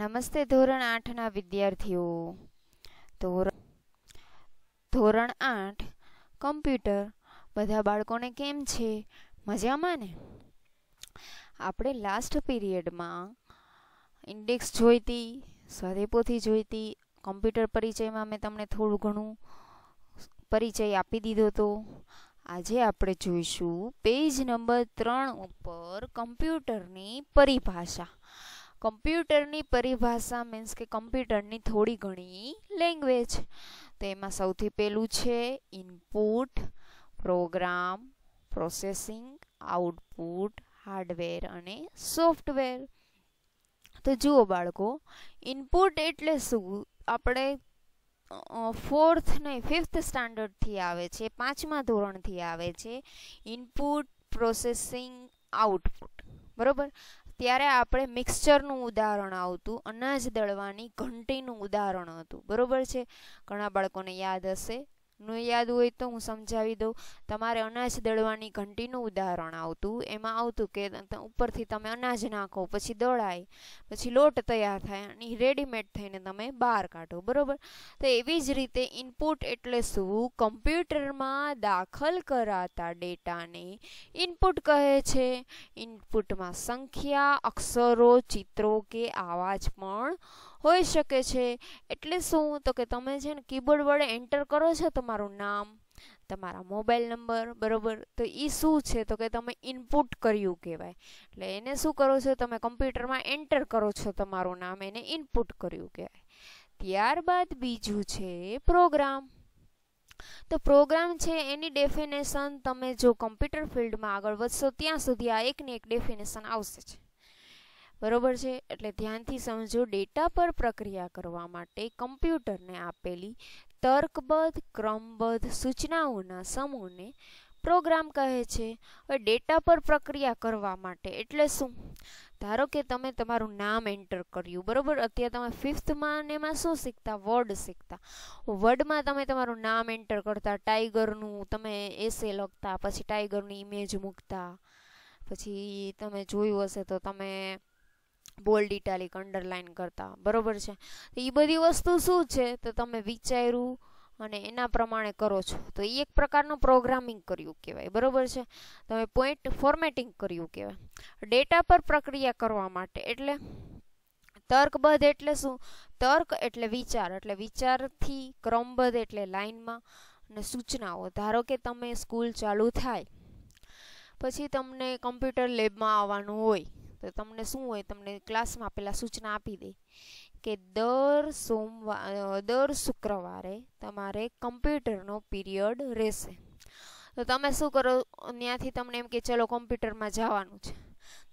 નમસ્તે ધોરણ આઠના વિદ્યાર્થીઓ ધોરણ આઠ કમ્પ્યુટર બધા બાળકોને કેમ છે મજામાં ને આપણે લાસ્ટ પીરિયડમાં ઇન્ડેક્સ જોઈતી સ્વાધેપોથી જોઈતી કમ્પ્યુટર પરિચયમાં મેં તમને થોડું ઘણું પરિચય આપી દીધો તો આજે આપણે જોઈશું પેજ નંબર ત્રણ ઉપર કમ્પ્યુટરની પરિભાષા કમ્પ્યુટરની પરિભાષા મીન્સ કે કમ્પ્યુટરની થોડી ઘણી લેંગ્વેજ તો એમાં સૌથી પહેલું છે input program processing output hardware અને સોફ્ટવેર તો જુઓ બાળકો ઇનપુટ એટલે શું આપણે ફોર્થ નહીં ફિફ્થ સ્ટાન્ડર્ડથી આવે છે પાંચમા ધોરણથી આવે છે ઇનપુટ પ્રોસેસિંગ આઉટપુટ બરોબર ત્યારે આપણે મિક્સચરનું ઉદાહરણ આવતું અનાજ દળવાની ઘંટીનું ઉદાહરણ હતું બરોબર છે ઘણા બાળકોને યાદ હશે નું યાદ હોય તો હું સમજાવી દઉં તમારે અનાજ દળવાની ઘંટીનું ઉદાહરણ આવતું એમાં આવતું કે ઉપરથી તમે અનાજ નાખો પછી દળાય પછી લોટ તૈયાર થાય અને રેડીમેડ થઈને તમે બહાર કાઢો બરાબર તો એવી જ રીતે ઇનપુટ એટલે શું કમ્પ્યુટરમાં દાખલ કરાતા ડેટાને ઇનપુટ કહે છે ઇનપુટમાં સંખ્યા અક્ષરો ચિત્રો કે આવાજ પણ હોઈ શકે છે એટલે શું તો કે તમે છે ને કીબોર્ડ વડે એન્ટર કરો છો તમારું નામ તમારા મોબાઈલ નંબર બરોબર તો એ શું છે તો કે તમે ઇનપુટ કર્યું કહેવાય એટલે એને શું કરો છો તમે કમ્પ્યુટરમાં એન્ટર કરો છો તમારું નામ એને ઇનપુટ કર્યું કહેવાય ત્યારબાદ બીજું છે પ્રોગ્રામ તો પ્રોગ્રામ છે એની ડેફિનેશન તમે જો કમ્પ્યુટર ફિલ્ડમાં આગળ વધશો ત્યાં સુધી આ એકની એક ડેફિનેશન આવશે છે બરોબર છે એટલે ધ્યાનથી સમજો ડેટા પર પ્રક્રિયા કરવા માટે કમ્પ્યુટરને આપેલી તર્કબદ્ધ ક્રમબદ્ધ સૂચનાઓના સમૂહને પ્રોગ્રામ કહે છે હવે ડેટા પર પ્રક્રિયા કરવા માટે એટલે શું ધારો કે તમે તમારું નામ એન્ટર કર્યું બરોબર અત્યારે તમે ફિફ્થમાં ને એમાં શું શીખતા વર્ડ શીખતા વર્ડમાં તમે તમારું નામ એન્ટર કરતા ટાઈગરનું તમે એસે લખતા પછી ટાઈગરની ઇમેજ મૂકતા પછી તમે જોયું હશે તો તમે બોલ્ડ ઇટાલિક અંડરલાઇન કરતા બરોબર છે એ બધી વસ્તુ શું છે તો તમે વિચાર્યું અને એના પ્રમાણે કરો છો તો એ એક પ્રકારનું પ્રોગ્રામિંગ કર્યું કહેવાય બરોબર છે તમે પોઈન્ટ ફોર્મેટિંગ કર્યું કહેવાય ડેટા પર પ્રક્રિયા કરવા માટે એટલે તર્કબદ્ધ એટલે શું તર્ક એટલે વિચાર એટલે વિચારથી ક્રમબદ્ધ એટલે લાઇનમાં અને સૂચનાઓ ધારો કે તમે સ્કૂલ ચાલુ થાય પછી તમને કમ્પ્યુટર લેબમાં આવવાનું હોય તો તમને શું હોય તમને ક્લાસમાં પહેલાં સૂચના આપી દે કે દર સોમવાર દર શુક્રવારે તમારે કમ્પ્યુટરનો પિરિયડ રહેશે તો તમે શું કરો ત્યાંથી તમને એમ કે ચલો કોમ્પ્યુટરમાં જવાનું છે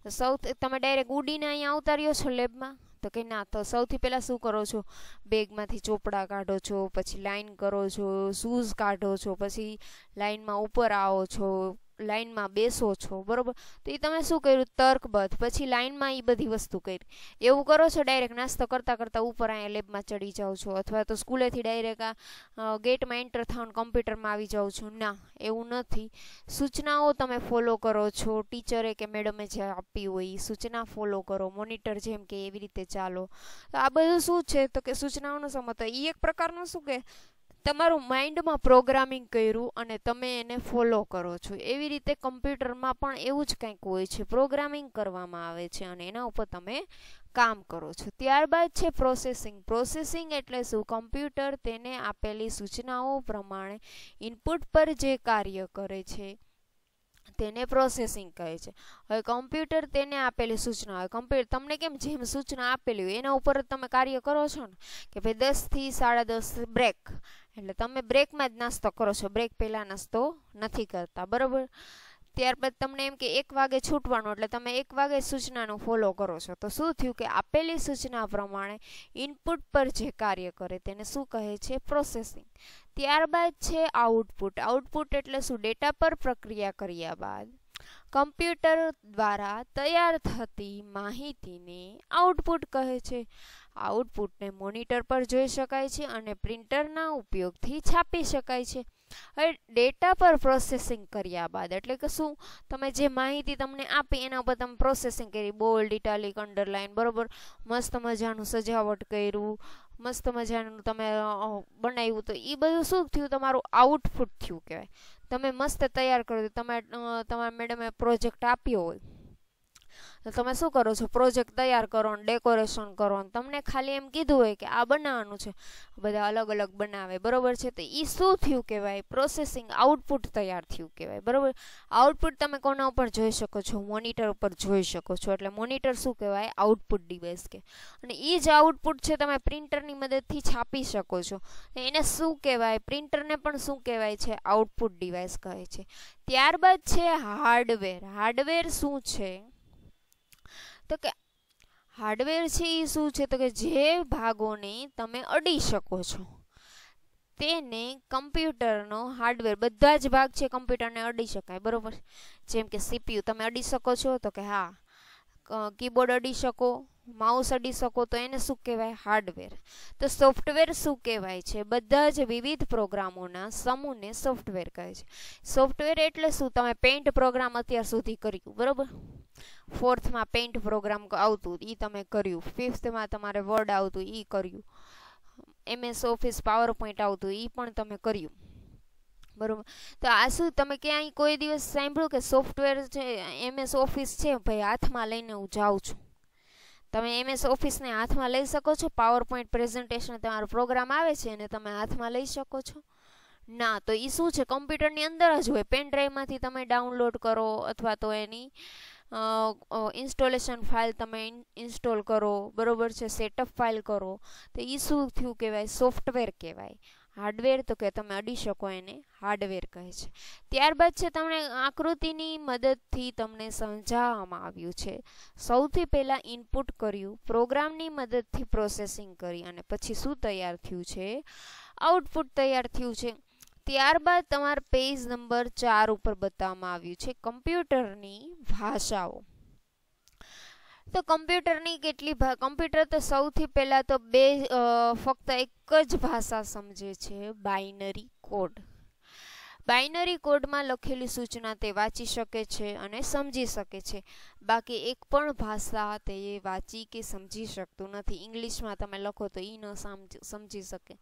તો સૌથી તમે ડાયરેક્ટ ઉડીને અહીંયા ઉતાર્યો છો લેબમાં તો કે ના તો સૌથી પહેલાં શું કરો છો બેગમાંથી ચોપડા કાઢો છો પછી લાઇન કરો છો શૂઝ કાઢો છો પછી લાઇનમાં ઉપર આવો છો લાઇનમાં બેસો છો બરોબર તો એ તમે શું કર્યું તર્કબદ્ધ પછી લાઇનમાં એ બધી વસ્તુ કરી એવું કરો છો ડાયરેક્ટ નાસ્તો કરતાં કરતાં ઉપર અહીંયા લેબમાં ચડી જાઓ છો અથવા તો સ્કૂલેથી ડાયરેક્ટ આ ગેટમાં એન્ટર થાઉન કમ્પ્યુટરમાં આવી જાઓ છો ના એવું નથી સૂચનાઓ તમે ફોલો કરો છો ટીચરે કે મેડમે જે આપી હોય એ સૂચના ફોલો કરો મોનિટર જેમ કે એવી રીતે ચાલો તો આ બધું શું છે તો કે સૂચનાઓનો સમતો એ એક પ્રકારનું શું કે તમારું માઇન્ડમાં પ્રોગ્રામિંગ કર્યું અને તમે એને ફોલો કરો છો એવી રીતે કમ્પ્યુટરમાં પણ એવું જ કંઈક હોય છે પ્રોગ્રામિંગ કરવામાં આવે છે અને એના ઉપર તમે કામ કરો છો ત્યારબાદ છે પ્રોસેસિંગ પ્રોસેસિંગ એટલે શું કમ્પ્યુટર તેને આપેલી સૂચનાઓ પ્રમાણે ઇનપુટ પર જે કાર્ય કરે છે તેને પ્રોસેસિંગ કહે છે હવે કમ્પ્યુટર તેને આપેલી સૂચના હોય કમ્પ્યુટર તમને કેમ જેમ સૂચના આપેલી હોય એના ઉપર તમે કાર્ય કરો છો ને કે ભાઈ દસથી સાડા દસ બ્રેક એટલે તમે બ્રેકમાં જ નાસ્તો કરો છો બ્રેક પહેલાં નાસ્તો નથી કરતા બરાબર ત્યારબાદ તમને એમ કે એક વાગે છૂટવાનું એટલે તમે એક વાગે સૂચનાનું ફોલો કરો છો તો શું થયું કે આપેલી સૂચના પ્રમાણે ઇનપુટ પર જે કાર્ય કરે તેને શું કહે છે પ્રોસેસિંગ ત્યારબાદ છે આઉટપુટ આઉટપુટ એટલે શું ડેટા પર પ્રક્રિયા કર્યા બાદ કમ્પ્યુટર દ્વારા તૈયાર થતી માહિતીને આઉટપુટ કહે છે આઉટપુટને મોનિટર પર જોઈ શકાય છે અને પ્રિન્ટરના ઉપયોગથી છાપી શકાય છે હવે ડેટા પર પ્રોસેસિંગ કર્યા બાદ એટલે કે શું તમે જે માહિતી તમને આપી એના ઉપર તમે પ્રોસેસિંગ કરી બોલ્ડ ઇટાલિક અંડરલાઇન બરોબર મસ્ત મજાનું સજાવટ કર્યું મસ્ત મજાનું તમે બનાવ્યું તો એ બધું શું થયું તમારું આઉટપુટ થયું કહેવાય તમે મસ્ત તૈયાર કર્યું તમે તમારા મેડમે પ્રોજેક્ટ આપ્યો હોય તો તમે શું કરો છો પ્રોજેક્ટ તૈયાર કરો ને ડેકોરેશન કરો ને તમને ખાલી એમ કીધું હોય કે આ બનાવવાનું છે બધા અલગ અલગ બનાવે બરોબર છે તો એ શું થયું કહેવાય પ્રોસેસિંગ આઉટપુટ તૈયાર થયું કહેવાય બરાબર આઉટપુટ તમે કોના ઉપર જોઈ શકો છો મોનિટર ઉપર જોઈ શકો છો એટલે મોનિટર શું કહેવાય આઉટપુટ ડિવાઇસ કે અને એ જ આઉટપુટ છે તમે પ્રિન્ટરની મદદથી છાપી શકો છો એને શું કહેવાય પ્રિન્ટરને પણ શું કહેવાય છે આઉટપુટ ડિવાઇસ કહે છે ત્યારબાદ છે હાર્ડવેર હાર્ડવેર શું છે તો કે હાર્ડવેર છે એ શું છે તો કે જે ભાગોને તમે અડી શકો છો તેને કમ્પ્યુટરનો હાર્ડવેર બધા જ ભાગ છે કમ્પ્યુટરને અડી શકાય બરાબર જેમ કે સીપીયુ તમે અડી શકો છો તો કે હા કીબોર્ડ અડી શકો માઉસ અડી શકો તો એને શું કહેવાય હાર્ડવેર તો સોફ્ટવેર શું કહેવાય છે બધા જ વિવિધ પ્રોગ્રામોના સમૂહને સોફ્ટવેર કહે છે સોફ્ટવેર એટલે શું તમે પેઇન્ટ પ્રોગ્રામ અત્યાર સુધી કર્યું બરાબર ફોર્થમાં પેઇન્ટ પ્રોગ્રામ આવતું એ તમે કર્યું ફિફ્થમાં તમારે વર્ડ આવતું એ કર્યું એમએસ ઓફિસ પાવર પોઈન્ટ આવતું એ પણ તમે કર્યું બરાબર તો આ શું તમે ક્યાંય કોઈ દિવસ સાંભળ્યું કે સોફ્ટવેર છે એમએસ ઓફિસ છે ભાઈ હાથમાં લઈને હું જાઉં છું તમે એમએસ ઓફિસને હાથમાં લઈ શકો છો પાવર પોઈન્ટ પ્રેઝન્ટેશન તમારો પ્રોગ્રામ આવે છે અને તમે હાથમાં લઈ શકો છો ના તો એ શું છે કોમ્પ્યુટરની અંદર જ હોય પેન ડ્રાઈવમાંથી તમે ડાઉનલોડ કરો અથવા તો એની ઇન્સ્ટોલેશન ફાઇલ તમે ઇન્સ્ટોલ કરો બરોબર છે સેટઅપ ફાઇલ કરો તો એ શું થયું કહેવાય સોફ્ટવેર કહેવાય હાર્ડવેર તો કે તમે અડી શકો એને હાર્ડવેર કહે છે ત્યારબાદ છે તમને આકૃતિની મદદથી તમને સમજાવવામાં આવ્યું છે સૌથી પહેલાં ઇનપુટ કર્યું પ્રોગ્રામની મદદથી પ્રોસેસિંગ કરી અને પછી શું તૈયાર થયું છે આઉટપુટ તૈયાર થયું છે ત્યારબાદ તમારા પેજ નંબર ચાર ઉપર બતાવવામાં આવ્યું છે કમ્પ્યુટરની ભાષાઓ તો કમ્પ્યુટરની કેટલી કમ્પ્યુટર તો સૌથી પહેલાં તો બે ફક્ત એક જ ભાષા સમજે છે બાઇનરી કોડ બાઇનરી કોડમાં લખેલી સૂચના તે વાંચી શકે છે અને સમજી શકે છે બાકી એક પણ ભાષા તે વાંચી કે સમજી શકતું નથી ઇંગ્લિશમાં તમે લખો તો એ ન સમજી શકે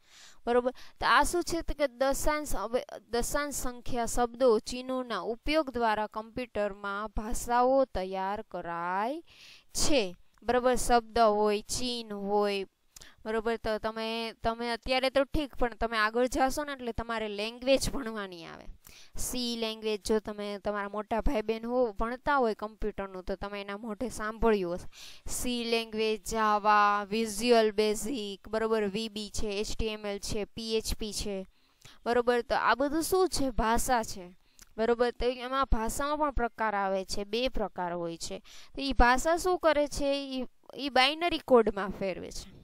બરોબર તો આ શું છે કે દશાંશ દશાંશ સંખ્યા શબ્દો ચિહ્નોના ઉપયોગ દ્વારા કમ્પ્યુટરમાં ભાષાઓ તૈયાર કરાય છે બરાબર શબ્દ હોય ચિહ્ન હોય બરોબર તો તમે તમે અત્યારે તો ઠીક પણ તમે આગળ જશો ને એટલે તમારે લેંગ્વેજ ભણવાની આવે સી લેંગ્વેજ જો તમે તમારા મોટા ભાઈ બહેન હો ભણતા હોય કમ્પ્યુટરનું તો તમે એના મોઢે સાંભળ્યું હશે C language Java visual basic બરોબર વીબી છે એચટીએમએલ છે પીએચપી છે બરોબર તો આ બધું શું છે ભાષા છે બરોબર તો એમાં ભાષામાં પણ પ્રકાર આવે છે બે પ્રકાર હોય છે તો એ ભાષા શું કરે છે એ બાઇનરી કોડમાં ફેરવે છે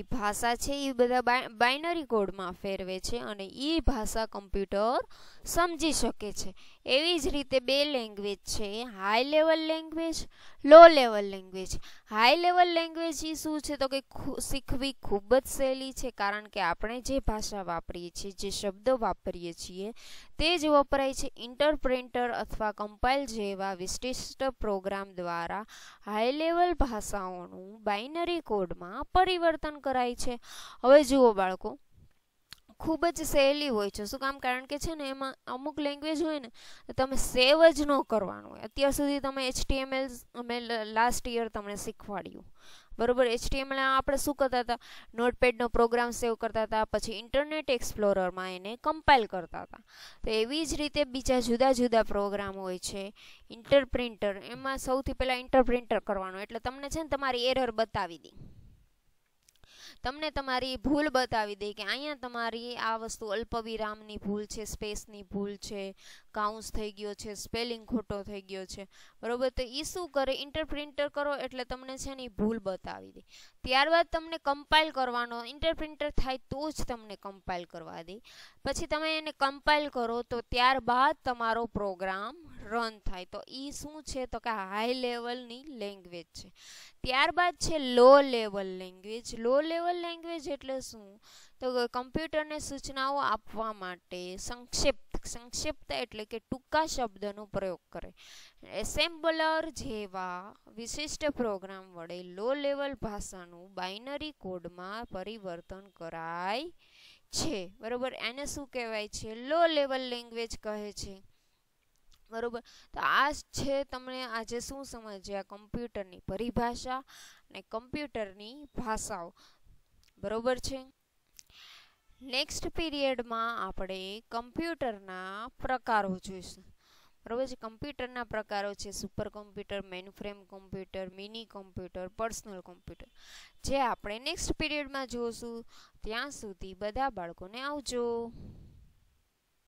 એ ભાષા છે એ બધા બાઇનરી કોડમાં ફેરવે છે અને એ ભાષા કમ્પ્યુટર સમજી શકે છે એવી જ રીતે બે લેંગ્વેજ છે high level language low level language high level language એ શું છે તો કે શીખવી ખૂબ જ સહેલી છે કારણ કે આપણે જે ભાષા વાપરીએ છીએ જે શબ્દો વાપરીએ છીએ તે જ વપરાય છે ઇન્ટરપ્રિન્ટર અથવા કમ્પાઇલ જેવા વિશિષ્ટ પ્રોગ્રામ દ્વારા હાઈ લેવલ ભાષાઓનું બાઇનરી કોડમાં પરિવર્તન કરાય છે હવે જુઓ બાળકો ખૂબ જ સહેલી હોય છે શું કામ કારણ કે છે ને એમાં અમુક લેંગ્વેજ હોય ને તો તમે સેવ જ ન કરવાનું હોય અત્યાર સુધી તમે એચટીએમએલ અમે લાસ્ટ યર તમને શીખવાડ્યું બરોબર એચટીએમએલમાં આપણે શું કરતા હતા નોટપેડનો પ્રોગ્રામ સેવ કરતા હતા પછી ઇન્ટરનેટ એક્સપ્લોરરમાં એને કમ્પાઇલ કરતા હતા તો એવી જ રીતે બીજા જુદા જુદા પ્રોગ્રામ હોય છે ઇન્ટરપ્રિન્ટર એમાં સૌથી પહેલાં ઇન્ટરપ્રિન્ટર કરવાનું એટલે તમને છે ને તમારી એરર બતાવી દી તમને તમારી ભૂલ બતાવી દે કે અહીંયા તમારી આ વસ્તુ અલ્પવિરામની ભૂલ છે સ્પેસની ભૂલ છે કાઉન્સ થઈ ગયો છે સ્પેલિંગ ખોટો થઈ ગયો છે બરોબર તો એ શું કરે ઇન્ટરપ્રિન્ટર કરો એટલે તમને છે ને ભૂલ બતાવી દે ત્યારબાદ તમને કમ્પાઇલ કરવાનો ઇન્ટરપ્રિન્ટર થાય તો જ તમને કમ્પાઇલ કરવા દે પછી તમે એને કમ્પાઇલ કરો તો ત્યારબાદ તમારો પ્રોગ્રામ રન થાય તો એ શું છે તો કે હાઈ લેવલની લેંગ્વેજ છે ત્યારબાદ છે low level language low level language એટલે શું તો કમ્પ્યુટરને સૂચનાઓ આપવા માટે સંક્ષિપ્ત સંક્ષિપ્ત એટલે કે ટૂંકા શબ્દનો પ્રયોગ કરે એસેમ્બલર જેવા વિશિષ્ટ પ્રોગ્રામ વડે લો લેવલ ભાષાનું બાઇનરી કોડમાં પરિવર્તન કરાય છે બરોબર એને શું કહેવાય છે લો લેવલ લેંગ્વેજ કહે છે બરોબર તો આ છે તમને આજે શું સમજ્યા કમ્પ્યુટરની પરિભાષા અને કમ્પ્યુટરની ભાષાઓ બરોબર છે નેક્સ્ટ પીરિયડમાં આપણે કમ્પ્યુટરના પ્રકારો જોઈશું બરોબર છે કમ્પ્યુટરના પ્રકારો છે super computer mainframe computer mini computer personal computer જે આપણે નેક્સ્ટ પીરિયડમાં જોઈશું ત્યાં સુધી બધા બાળકોને આવજો